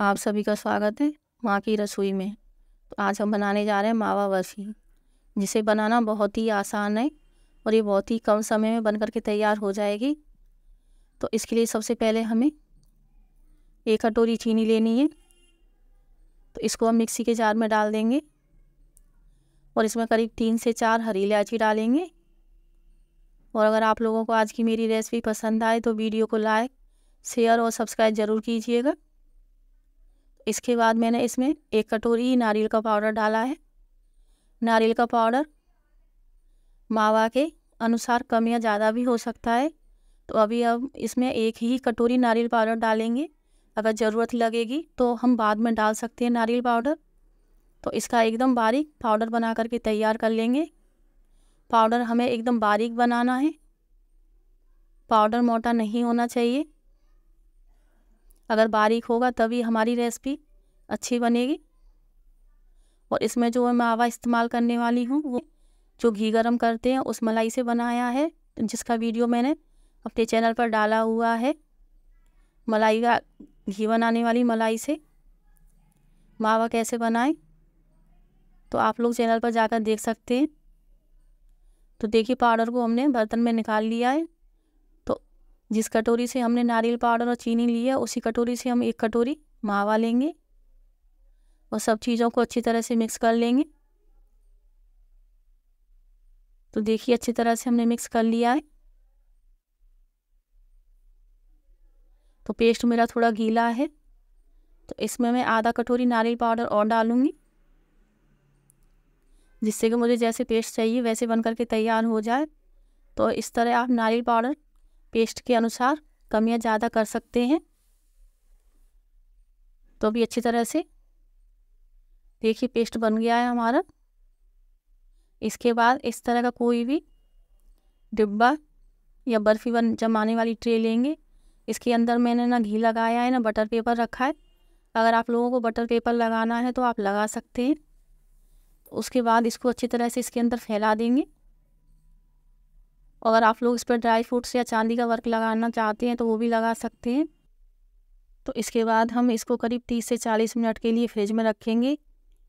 आप सभी का स्वागत है माँ की रसोई में तो आज हम बनाने जा रहे हैं मावा बर्फ़ी जिसे बनाना बहुत ही आसान है और ये बहुत ही कम समय में बन के तैयार हो जाएगी तो इसके लिए सबसे पहले हमें एक कटोरी चीनी लेनी है तो इसको हम मिक्सी के जार में डाल देंगे और इसमें करीब तीन से चार हरी इलायची डालेंगे और अगर आप लोगों को आज की मेरी रेसिपी पसंद आए तो वीडियो को लाइक शेयर और सब्सक्राइब ज़रूर कीजिएगा इसके बाद मैंने इसमें एक कटोरी नारियल का पाउडर डाला है नारियल का पाउडर मावा के अनुसार कम या ज़्यादा भी हो सकता है तो अभी अब इसमें एक ही कटोरी नारियल पाउडर डालेंगे अगर ज़रूरत लगेगी तो हम बाद में डाल सकते हैं नारियल पाउडर तो इसका एकदम बारीक पाउडर बना करके तैयार कर लेंगे पाउडर हमें एकदम बारीक बनाना है पाउडर मोटा नहीं होना चाहिए अगर बारीक होगा तभी हमारी रेसिपी अच्छी बनेगी और इसमें जो मैं मावा इस्तेमाल करने वाली हूँ वो जो घी गरम करते हैं उस मलाई से बनाया है जिसका वीडियो मैंने अपने चैनल पर डाला हुआ है मलाई का घी बनाने वाली मलाई से मावा कैसे बनाएं तो आप लोग चैनल पर जाकर देख सकते हैं तो देखिए पाउडर को हमने बर्तन में निकाल लिया है जिस कटोरी से हमने नारियल पाउडर और चीनी लिया उसी कटोरी से हम एक कटोरी मावा लेंगे और सब चीज़ों को अच्छी तरह से मिक्स कर लेंगे तो देखिए अच्छी तरह से हमने मिक्स कर लिया है तो पेस्ट मेरा थोड़ा गीला है तो इसमें मैं आधा कटोरी नारियल पाउडर और डालूँगी जिससे कि मुझे जैसे पेस्ट चाहिए वैसे बन करके तैयार हो जाए तो इस तरह आप नारियल पाउडर पेस्ट के अनुसार कम या ज़्यादा कर सकते हैं तो अभी अच्छी तरह से देखिए पेस्ट बन गया है हमारा इसके बाद इस तरह का कोई भी डिब्बा या बर्फ़ी बन जमाने वाली ट्रे लेंगे इसके अंदर मैंने ना घी लगाया है ना बटर पेपर रखा है अगर आप लोगों को बटर पेपर लगाना है तो आप लगा सकते हैं उसके बाद इसको अच्छी तरह से इसके अंदर फैला देंगे अगर आप लोग इस पर ड्राई फ्रूट्स या चांदी का वर्क लगाना चाहते हैं तो वो भी लगा सकते हैं तो इसके बाद हम इसको करीब तीस से चालीस मिनट के लिए फ्रिज में रखेंगे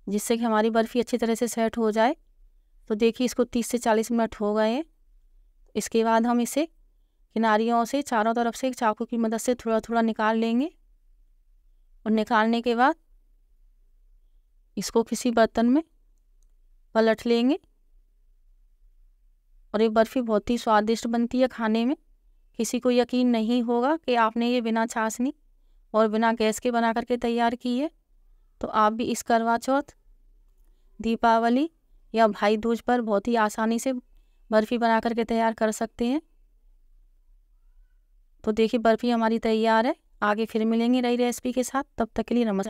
जिससे कि हमारी बर्फ़ी अच्छी तरह से सेट हो जाए तो देखिए इसको तीस से चालीस मिनट हो गए हैं इसके बाद हम इसे किनारियों से चारों तरफ से चाकू की मदद से थोड़ा थोड़ा निकाल लेंगे और निकालने के बाद इसको किसी बर्तन में पलट लेंगे और ये बर्फ़ी बहुत ही स्वादिष्ट बनती है खाने में किसी को यकीन नहीं होगा कि आपने ये बिना छाछनी और बिना गैस के बना करके तैयार की है तो आप भी इस करवा चौथ दीपावली या भाई दूज पर बहुत ही आसानी से बर्फ़ी बना करके तैयार कर सकते हैं तो देखिए बर्फ़ी हमारी तैयार है आगे फिर मिलेंगे नई रेसिपी के साथ तब तक के लिए नमस्कार